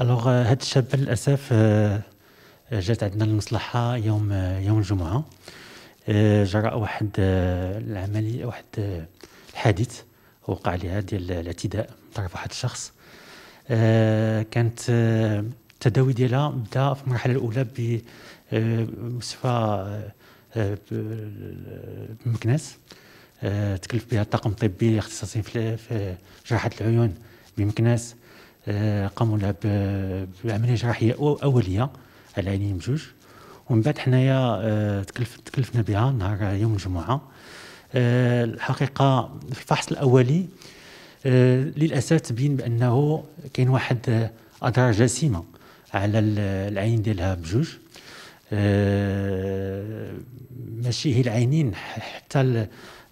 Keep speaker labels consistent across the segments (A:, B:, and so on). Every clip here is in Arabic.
A: الوغ euh, هاد الشاب للاسف آه، آه، جات عندنا المصلحه يوم آه، يوم الجمعه جرى واحد العمليه واحد الحادث وقع عليها ديال الاعتداء من طرف واحد الشخص كانت التداوي ديالها بدا في المرحله الاولى بمستشفى بمكناس تكلف بها الطاقم الطبي اختصاصي في جراحه العيون بمكناس آه، قاموا بعمليه جراحيه اوليه على عينين بجوج ومن بعد حنايا آه، تكلفنا بها نهار يوم الجمعه آه، الحقيقه في الفحص الاولي للاسف تبين بانه كاين واحد اضرار جسيمه على العين ديالها بجوج ماشي هي العينين حتى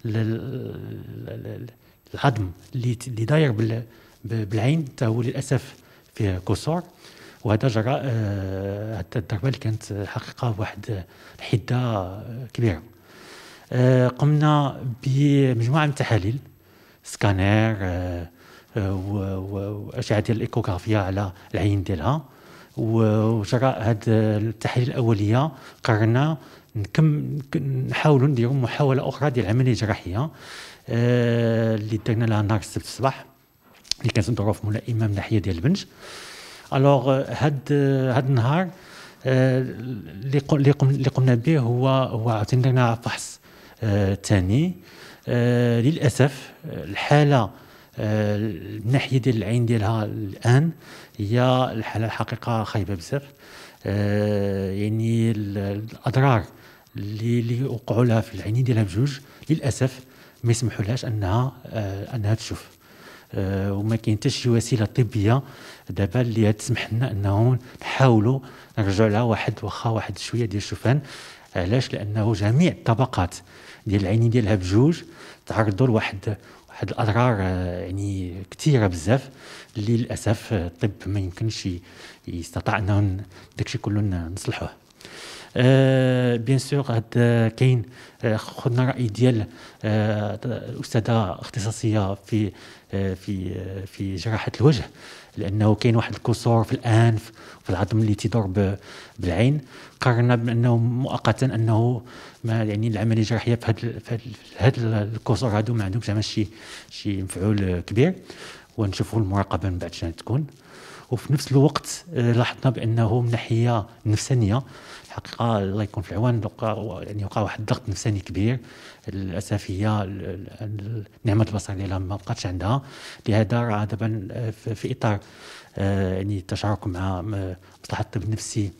A: الهضم اللي اللي داير بالعين هو للاسف فيه كسور وهذا جراء آه، الضربه اللي كانت حقيقه واحد الحده كبيره آه، قمنا بمجموعه من التحاليل سكانير آه، واشعه ديال الايكوغرافيا على العين ديالها وجراء هذه التحاليل الاوليه قررنا نكم نحاولوا نديروا محاوله اخرى ديال عمليه جراحيه اللي درنا لها نهار السبت الصباح اللي كانت ظروفهم ولا اما من الناحيه ديال البنج الوغ euh, هاد euh, هاد النهار euh, اللي اللي قمنا به هو هو عطينا فحص ثاني للاسف الحاله الناحيه ديال العين ديالها الان هي الحاله الحقيقه خايبه بزاف يعني الاضرار اللي اللي وقعوا لها في العينين ديالها بجوج للاسف ما يسمحولهاش انها انها تشوف آه، وما كاين حتى شي وسيله طبيه دابا اللي تسمح لنا انه نحاولوا نرجعوا لها واحد واخا واحد شويه ديال الشوفان علاش لانه جميع الطبقات ديال العينين ديالها بجوج تعرضوا لواحد واحد الاضرار آه، يعني كثيره بزاف اللي للاسف الطب ما يمكنش يستطاع انه داكشي كله نصلحوه بيان سور هاد كاين خدنا راي ديال استاذه اختصاصيه في في في جراحه الوجه لانه كاين واحد الكسور في الانف في العظم اللي تيدور بالعين قررنا بانه مؤقتا انه ما يعني العمليه الجراحيه في هاد في هاد الكسور هادو ما عندهمش زعما شي شي مفعول كبير ونشوفوا المراقبه من بعد شنو تكون وفي نفس الوقت آه، لاحظنا بانه من ناحيه نفسانيه الحقيقه الله يكون في العوان يعني وقع واحد الضغط نفساني كبير للاسف هي نعمه البصر ديالها ما بقاتش عندها لهذا راه دابا آه، في اطار آه، يعني التشارك مع مصلحه الطب النفسي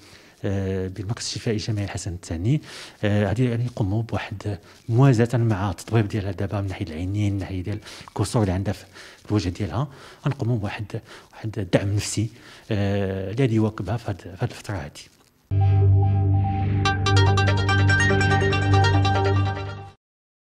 A: آه، بالمركز الشفائي الجامعي الحسن الثاني آه، غادي يعني يقوموا بواحد موازاه مع التطبيب ديالها دابا من ناحيه العينين من ناحيه ديال الكسور اللي عندها في الوجه ديالها غنقوموا بواحد واحد الدعم النفسي اللي آه، غادي يواكبها في هذه الفتره هذه